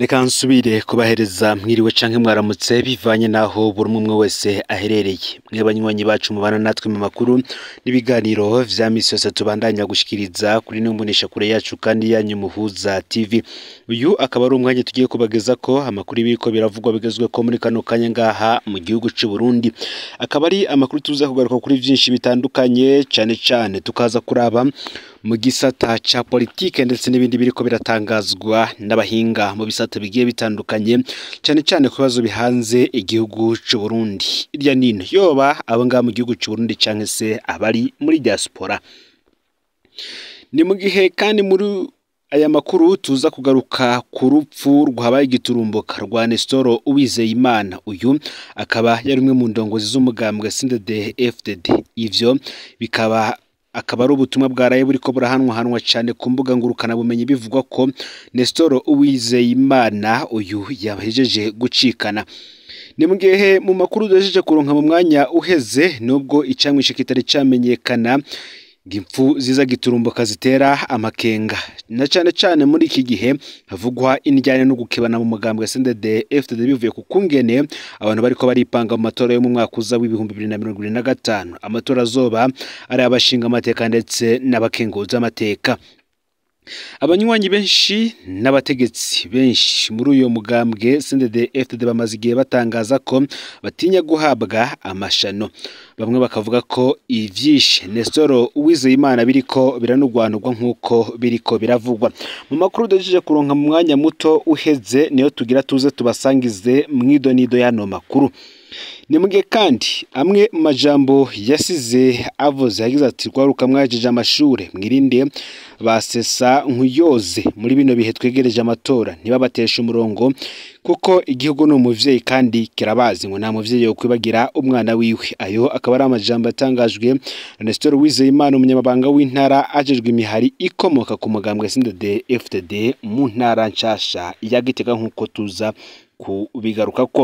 reka nsubire kubahereza mwiriwe cyangwa mwaramutse bivanye naho buri umwe wese aherereye mwe banywanyi bacu mubana natwe mu makuru n'ibiganiro vya misi yose tubandanya gushikiriza kuri n'imbonesha kure yacu kandi yanyu muhuza TV uyu akaba ari umwanya tugiye kubageza ko amakuru y'ibiriko biravugwa bigezwe ko muri kano kanya ngaha mu gihugu cy'u Burundi akaba ari amakuru tuza kugaruka kuri byinshi bitandukanye cyane cyane tukaza kuraba mu gisata cya politike ndetse n'ibindi biriko biratangazwa n'abahinga mu bisata bigiye bitandukanye cyane cyane ku bibazo bihanze igihugu cy'u Burundi irya nino yoba abo ngaho mu gihugu cy'u Burundi cyangwa se abari muri diaspora ni mu gihe kandi muri aya makuru tuza kugaruka ku rupfu rwabaye igiturumbuka rwa Nestor Uwizeyimana uyu akaba yari umwe mu ndongozi z'umugambwe CNDD-FDD ivyo bikaba akaba ari ubutumwa bwa RAB buriko burahanwahanwa cyane ku mbuga ngurukanabumenyi bivugwa ko Nestor Uwizeyimana uyu yabahejeje gucikana ni mu gihe mu makuru duhejeje kuronka mu mwanya uheze nubwo icamwishe kitari cyamenyekana. impfu ziza giturumbuka zitera amakenga na cyane cyane muri iki gihe havugwa indijyane no gukebana mu magambo ya sendede efuperi bivuye ku kungene abantu bari ko baripanga mu matora yo mu mwaka uza w'ibihumbi bibiri na mirongo irindwi na gatanu amatora azoba ari abashinga amateka ndetse n'abakenguza amateka abanywanyi benshi n'abategetsi benshi muri uyu mugambwe sendede efuperi bamaze igihe batangaza ko batinya guhabwa amashano bamwe bakavuga ko ibyishe nesoro wizeyimana imana biriko biranugwanugwa nk'uko biriko biravugwa mu makuru udagejeje kuronka mu mwanya muto uhedze niyo tugira tuze tubasangize mu idonido y'ano makuru Nibwe kandi amwe mu majambo yasize avuze yagize ati rwaruka mwajije amashure mwirinde basesa nkuyoze muri bino bihe twegereje amatora ntibabateshe umurongo kuko igihugu ni umuvyeyi kandi kirabazi ngo nta muvyeyi yo kwibagira umwana wiwe ayo akaba ari amajambo atangajwe na Nestor Wizeyimana umunyamabanga w'intara ajejwe imihari ikomoka ku mugambwe SNDD FTD mu ntara nshasha ya Gitega nkuko tuza kubigaruka ko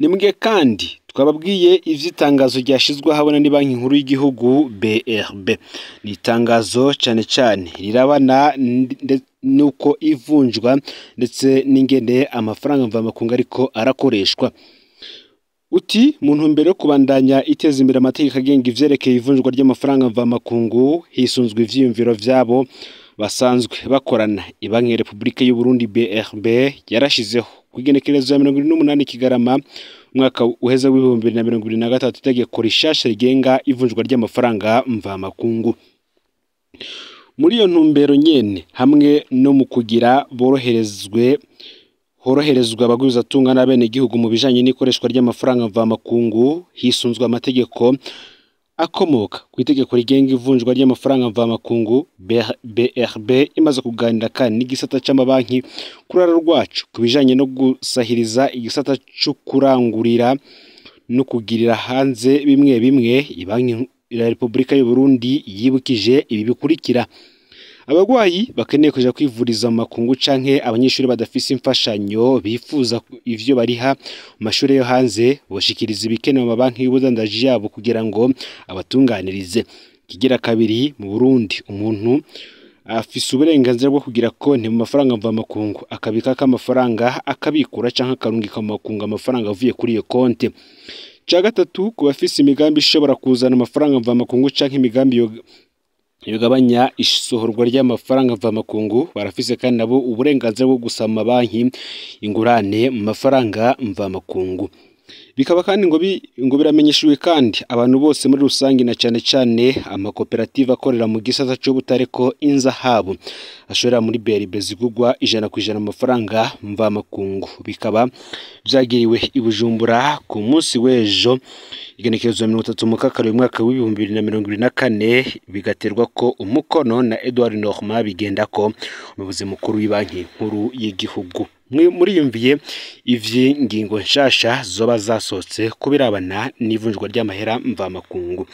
Nibwe kandi twababwiye iby'itangazo ryashyizwe ahabona ni banki nkuru y'igihugu BRB. Ni itangazo cyane cyane rirabana n'uko ivunjwa ndetse n'ingene amafaranga mvamakungu ariko arakoreshwa. Uti mu ntumbero yo kubandanya iteza imbere amategeko agenga ibyerekeye ivunjwa ry'amafaranga mvamakungu, hisunzwe ibyiyumviro byabo basanzwe bakorana ibanki Republika y'u y'uburundi brb yarashizeho igenekerezo ya mirongo n'umunani kigarama umwaka uheze w'ibihumbi na na gatatu itegeko rishasha rigenga ivunjwa ry'amafaranga mvamakungu muri iyo ntumbero nyene hamwe no mu kugira boroherezwe horoherezwa n'abene n'abenegihugu mu bijanye n'ikoreshwa ry'amafaranga mvamakungu hisunzwe amategeko akomoka ku itegeko rigenga ivunjwa ry'amafaranga mvamakungu BRB imaze kuganira kandi n'igisata cy'amabanki ku ruhare rwacu ku bijyanye no gusahiriza igisata cyo kurangurira no kugirira hanze bimwe bimwe banki ya repubulika y'u Burundi yibukije ibi bikurikira abarwayi bakeneye kujya kwivuriza amakungu canke abanyeshuri badafise imfashanyo bifuza ivyo bariha mu mashuri yo hanze boshikiriza ibikenewe mu mabanki y'ubudandaji yabo kugira ngo abatunganirize kigira kabiri mu Burundi umuntu afise uburenganzira bwo kugira konti mu mafaranga mvamakungu akabika k'amafaranga akabikura cyangwa akarungika mu makungu amafaranga avuye kuri iyo konti cya gatatu ku bafise imigambi ishobora kuzana amafaranga mvamakungu cyangwa imigambi bigabanya isohorwa ry'amafaranga mvamakungu barafise kandi nabo uburenganzira bwo gusaba amabanki ingurane mu mafaranga mvamakungu Bikaba kandi ngo biramenyeshejwe kandi abantu bose muri rusange na cyane cyane amakoperative akorera mu gisata cy'ubutare ko inzahabu ashorera muri BRB zigurwa ijana ku ijana amafaranga mvamakungu bikaba byagiriwe i Bujumbura ku munsi w'ejo igenekerezo mirongo itatu mu kakarindwi umwaka w'ibihumbi bibiri na mirongo ibiri na kane bigaterwa ko umukono na Edouard Normand bigenda ko umuyobozi mukuru w'ibanki nkuru y'igihugu muriyumviye iby'i ngingo nshasha zoba zasohotse ko birabana n'ivunjwa ry'amahera mvamakungu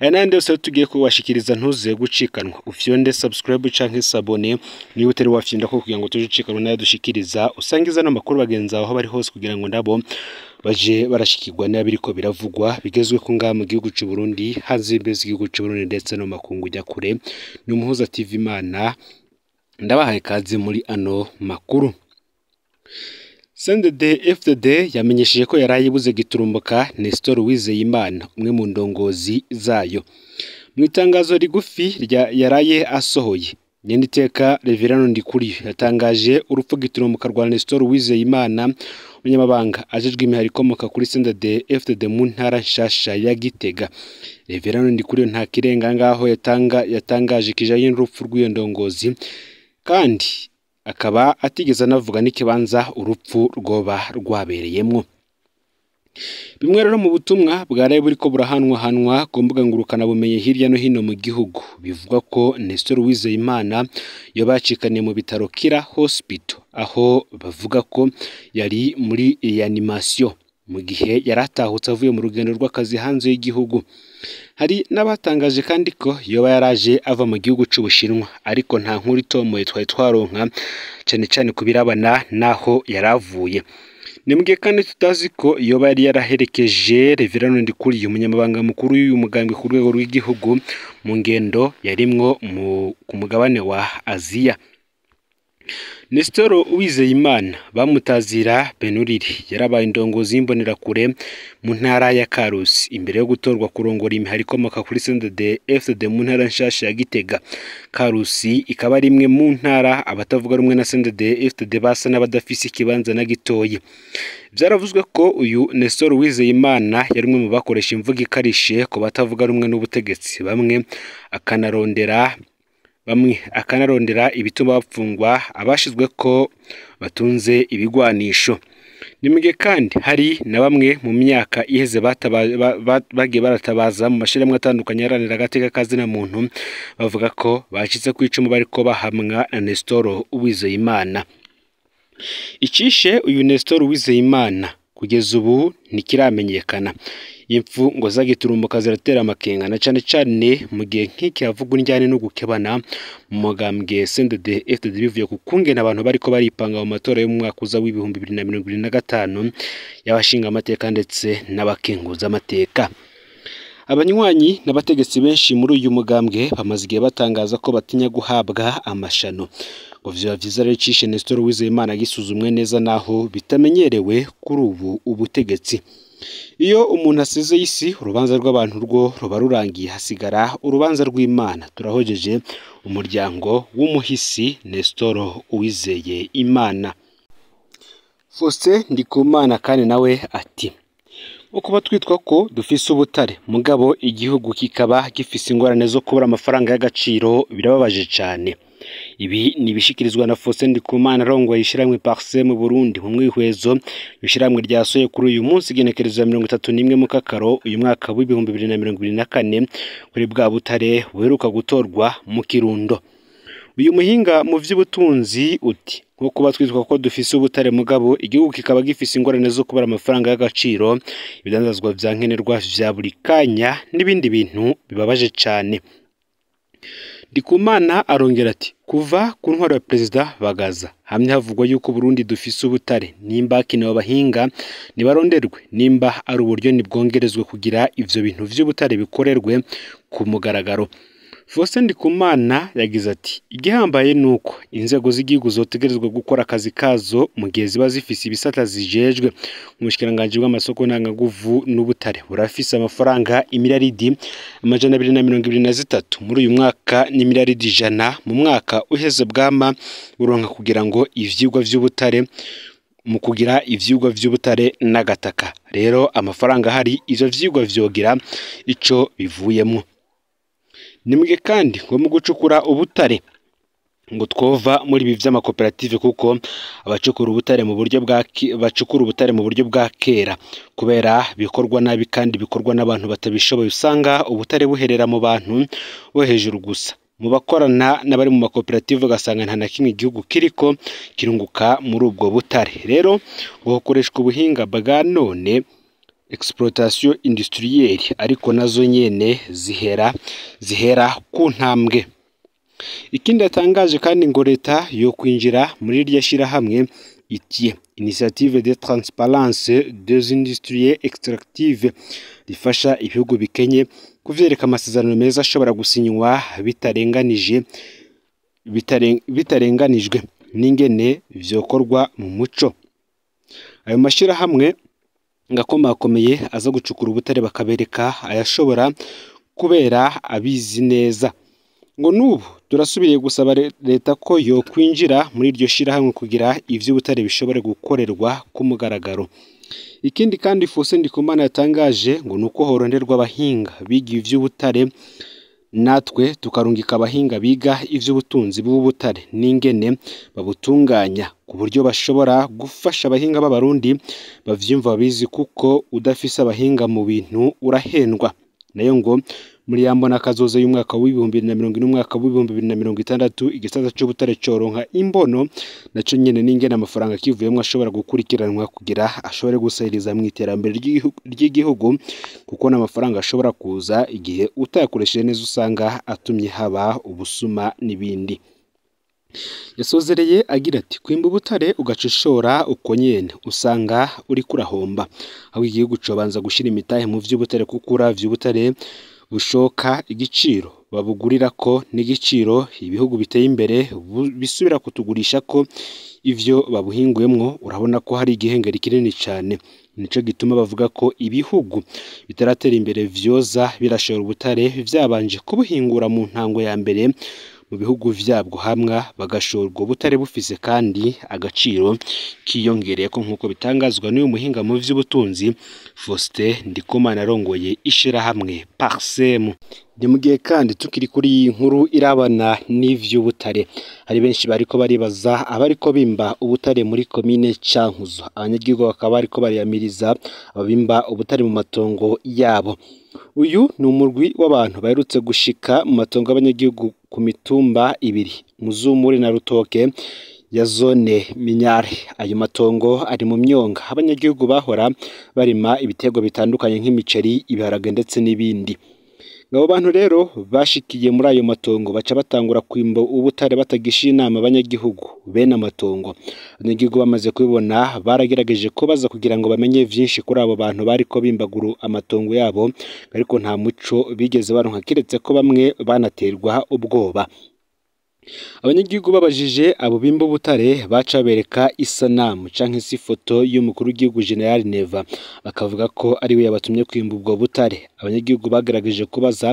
aya n'ayandi yose tugiye kubashikiriza ntuze gucikanwa ufyonde subscribe cyangwa isabone niba utari wafyinda ko kugira ngo tuje ucikanwa nayo dushikiriza usanga izana amakuru aho bari hose kugira ngo nabo baje barashikirwa n'abiri ko biravugwa bigezwe ko ngaha mu gihugu cy'u Burundi hazimbe z'igihugu cy'u Burundi ndetse no makungu jya kure ni umuhuza TV Imana ndabahaye ikaze muri ano makuru sendede efuperi yamenyesheje ko yari ayibuze giturumbuka nestor wizeyimana umwe mu ndongozi zayo mu itangazo rigufi yaraye asohoye iteka reverano ndikuriyo yatangaje urupfu giturumbuka rwa nestor wizeyimana umunyamabanga ajejwe imihari ikomoka kuri sendede efuperi mu ntara nshasha ya gitega reverano ndikuriyo nta kirenga ngaho yatangaje ikijyanye n'urupfu rw'iyo ndongozi kandi akaba atigeze anavuga n'ikibanza urupfu rwoba rwabereyemo bimwe rero mu butumwa bwari buri ko burahanwa hanwa ku mbuga ngurukana ngurukanabumenyi hirya no hino mu gihugu bivugwa ko Nestor Uwizeyimana yabacikaniye mu bitaro Kira Hospital aho bavuga ko yari muri reanimation mu gihe yari atahutse avuye mu rugendo rw'akazi hanze y'igihugu hari n'abatangaje kandi ko yoba yaraje ava mu gihugu cy'ubushinwa ariko nta nkuru itomoye twari twaronka cyane cyane ku birabana n'aho yari avuye nibwe kandi tutazi ko yoba yari yaraherekeje reverano ndikuriye umunyamabanga mukuru w'uyu mugambi ku rwego rw'igihugu mu ngendo yarimwo ku mugabane wa aziya Nesitoro Uwizeyimana bamutazira Benurire yarabaye indongozi y'imbonerakure mu ntara ya Karusi imbere yo gutorwa kurongora imihari ikomoka kuri sendede FDD mu ntara nshasha ya Gitega Karusi ikaba ari imwe mu ntara abatavuga rumwe na sendede FDD basa n'abadafise ikibanza na gitoya byaravuzwe ko uyu Nestor Uwizeyimana yari umwe mu bakoresha imvugo ikarishe ku batavuga rumwe n'ubutegetsi bamwe akanarondera bamwe akanarondera ibituma bafungwa abashizwe ko batunze ibigwanisho nimwe kandi hari na bamwe mu myaka iheze bagiye baratabaza mu mashuri atandukanye yaranira agateka kazina muntu bavuga ko bacitse ku icumu bariko bahamwa na Nestor Uwizeyimana icishe uyu Nestor Uwizeyimana kugeza ubu ntikiramenyekana ngo zagiturumbuka ziratera amakenga na cyane cyane mu gihe nk'iki havugwa injyane no gukebana mu mugambwe CNDD FDD bivuye ku kungena abantu bariko baripanga mu matora y'umwaka uza w'ibihumbi bibiri na mirongo na gatanu y'abashinga amateka ndetse n'abakenguza amateka abanywanyi n'abategetsi benshi muri uyu mugambwe bamaze igihe batangaza ko batinya guhabwa amashano ngo vya vyiza rero cishe Nestor Uwizeyimana gisuzumwe neza naho bitamenyerewe kuri ubu ubutegetsi iyo umuntu asize isi urubanza rw'abantu rwo ruba rurangiye hasigara urubanza rw'imana turahogeje umuryango w'umuhisi nesitoro uwizeye imana faustin ndikumana kandi nawe ati nko kuba twitwa ko dufise ubutare mugabo igihugu kikaba gifise ingorane zo kubura amafaranga y'agaciro birababaje cyane Ibi ni na Faustin Ndikumana arongoye ishyirahamwe Parce mu Burundi mu mwihwezo iryo ryasohoye kuri uyu munsi igenekerezo mirongo itatu n'imwe mu kakaro uyu mwaka w'ibihumbi bibiri na mirongo ibiri na kane kuri bwa butare buheruka gutorwa mu Kirundo uyu muhinga mu by'ubutunzi uti nko kuba twitwa ko dufise ubutare mugabo igihugu kikaba gifise ingorane zo kubara amafaranga y'agaciro ibidandazwa bya nkenerwa bya buri kanya n'ibindi bintu bibabaje cyane Ndikumana arongera ati kuva ku ntwaro ya perezida bagaza hamwe havugwa yuko Burundi dufise ubutare nimba akenewe abahinga ntibaronderwe nimba ari uburyo ntibwongerezwe kugira ibyo bintu by’ubutare bikorerwe ku mugaragaro Faustin Ndikumana yagize ati “Igihambaye ni uko inzego z'igihugu zotegerezwa gukora akazi kazo mu gihe ziba zifise ibisata zijejwe umushikiranganji w’amasoko ntangaguvu n'ubutare burafise amafaranga imiliyaridi amajana abiri na mirongo ibiri na zitatu muri uyu mwaka n'imiliyaridi ijana mu mwaka uheze bwama buronka kugira ngo ivyigwa vy'ubutare mu kugira ivyigwa vy'ubutare n'agataka rero amafaranga hari ivyo vyigwa vyogira ico bivuyemo. ni kandi ngo mu gucukura ubutare ngo twova muri ibi by'amakoperative kuko abacukura ubutare mu buryo bwa bacukura ubutare mu buryo bwa kera kubera bikorwa nabi kandi bikorwa n'abantu batabishoboye usanga ubutare buherera mu bantu bo hejuru gusa mu bakorana n'abari mu makoperative ugasanga nta na kimwe igihugu kiriko kirunguka muri ubwo butare rero ngo hakoreshwa ubuhinga bwa none exploitation industrielle ariko nazo nyene zihera zihera ku ntambwe ikindi yatangaje kandi ngo leta yo kwinjira muri iryo shyirahamwe itie initiative de transparence des industries extractive rifasha ibihugu bikenye kuvyereka amasezerano meza ashobora gusinywa bitarenganije bitarenganijwe n'ingene vyokorwa mu muco ayo mashyirahamwe ngo akomakomeye aza gucukura ubutare bakabereka ayashobora kubera abizi neza ngo n'ubu turasubiriye gusaba leta ko yo kwinjira muri iryo shyirahamwe kugira iby'ubutare bishobore gukorerwa ku mugaragaro ikindi kandi Faustin Ndikumana yatangaje ngo ni uko horonderwa abahinga bigiye iby'ubutare natwe tukarungika abahinga biga iby'ubutunzi bw'ubutare n'ingene babutunganya ku buryo bashobora gufasha abahinga b'abarundi babyumva babizi kuko udafise abahinga mu bintu urahendwa nayo ngo muri ya mbona kazoza y'umwaka w'ibihumbi bibiri na mirongo ine umwaka w'ibihumbi bibiri na mirongo itandatu igisata cy'ubutare cyoronka imbono nacyo nyine n'ingena amafaranga akivuyemo ashobora gukurikiranwa kugira ashobore gusahiriza mu iterambere ry'igihugu kuko n'amafaranga ashobora kuza igihe utayakoresheje neza usanga atumye haba ubusuma n'ibindi yasozereye agira ati kwimba ubutare ugacishora uko nyine usanga uri kurahomba aho igihugu cyobanza gushyira imitahe mu by'ubutare kuko uravye ubutare bushoka igiciro babugurira ko n'igiciro ibihugu biteye imbere bisubira kutugurisha ko ibyo babuhinguyemo urabona ko hari igihengeri kinini cyane, nicyo gituma bavuga ko ibihugu bitaratera imbere vyoza birashora ubutare byabanje kubuhingura mu ntango ya mbere. mu bihugu byabwo hamwa bagashorwa butari bufise kandi agaciro kiyongereye ko nk'uko bitangazwa n'uyu muhinga mu by'ubutunzi Faustin Ndikumana arongoye ishirahamwe Parsem ni mu gihe kandi tukiri kuri iyi nkuru irabana n'ivy'ubutare hari benshi bariko baribaza abariko bimba ubutare muri komine Cankuzo abanyagihugu bakaba bariko bariyamiriza ababimba ubutare mu matongo yabo uyu ni umurwi w'abantu baherutse gushika mu matongo y'abanyagihugu ku mitumba ibiri Muzumure na Rutoke ya zone Minyare ayo matongo ari mu myonga abanyagihugu bahora barima ibitego bitandukanye nk'imiceri ibiharage ndetse n'ibindi abo bantu rero bashikiye muri ayo matongo baca batangura kwimba ubutare batagisha inama abanyagihugu bene amatongo abanyagihugu bamaze kubibona baragerageje kubaza kugira ngo bamenye byinshi kuri abo bantu bari ko bimbaguru amatongo yabo ariko nta muco bigeze baronka keretse ko bamwe banaterwa ubwoba abanyagihugu babajije abo b'imbubutare baca bereka isanamu cyangwa se ifoto y'umukuru w'igihugu General Neva bakavuga ko ariwe yabatumye kwimba ubwo butare abanyagihugu bagaragaje kubaza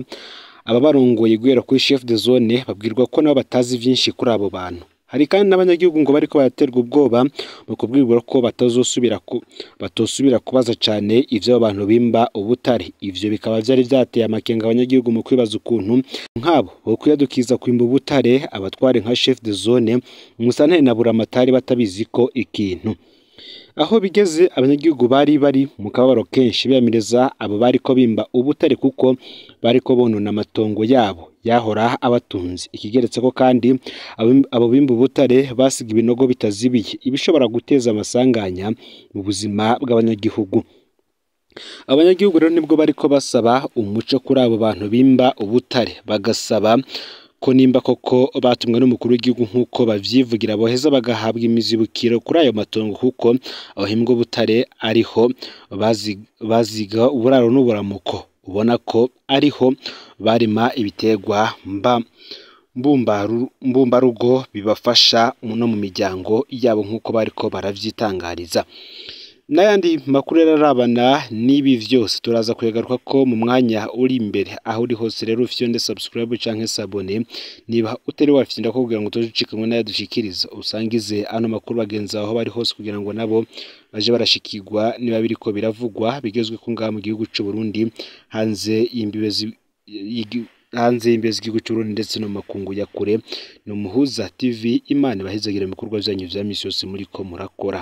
ababarongoye guhera kuri chef de zone babwirwa ko nabo batazi byinshi kuri abo bantu Hari kandi n'abanyagihugu ngo bariko baraterwa ubwoba mu kubwirwa ko batazosubira ku batosubira kubaza cyane ivyo abantu bimba ubutare. Ivyo bikaba byari byateye amakenga abanyagihugu mu kwibaza ukuntu nk'abo bo kuyadukiza kwimba ubutare abatware nka chef de zone Musanteri na Buramatari batabizi ko ikintu. aho bigeze abanyagihugu bari bari mu kababaro kenshi biyamiriza abo bari ko bimba ubutare kuko bari ko bonona amatongo yabo yahora abatunze ikigeretse ko kandi abo bimba ubutare basiga ibinogo bitazibiye ibishobora guteza amasanganya mu buzima bw'abanyagihugu abanyagihugu rero nibwo bari ko basaba umuco kuri abo bantu bimba ubutare bagasaba ko nimba koko batumwe n'umukuru w'igihugu nk'uko babyivugira boheza bagahabwa imizibukiro kuri ayo matongo kuko abahimbwa butare ariho baziga uburaro n'uburamuko ubona ko ariho barima ibitegwa mba mbumbarugo bibafasha no mu miryango yabo nk'uko bariko baravyitangariza n'ayandi makuru rero arabana n'ibi byose turaza kuyagaruka ko mu mwanya uri imbere aho uri hose rero ufite nde subscribe cyangwa sabone niba utari wafite ndakubwira ngo tuzicikanwe nayo dushikiriza usangize ano makuru bagenzi aho bari hose kugira ngo nabo baje barashikirwa niba biriko biravugwa bigezwe ko ngaha mu gihugu cy'u Burundi hanze y'imbibe hanze y'imbibe z'igihugu cy'u Burundi ndetse no mu makungu ya kure ni umuhuza TV Imana ibahezagire mu bikorwa byanyu bya misi yose muri ko murakora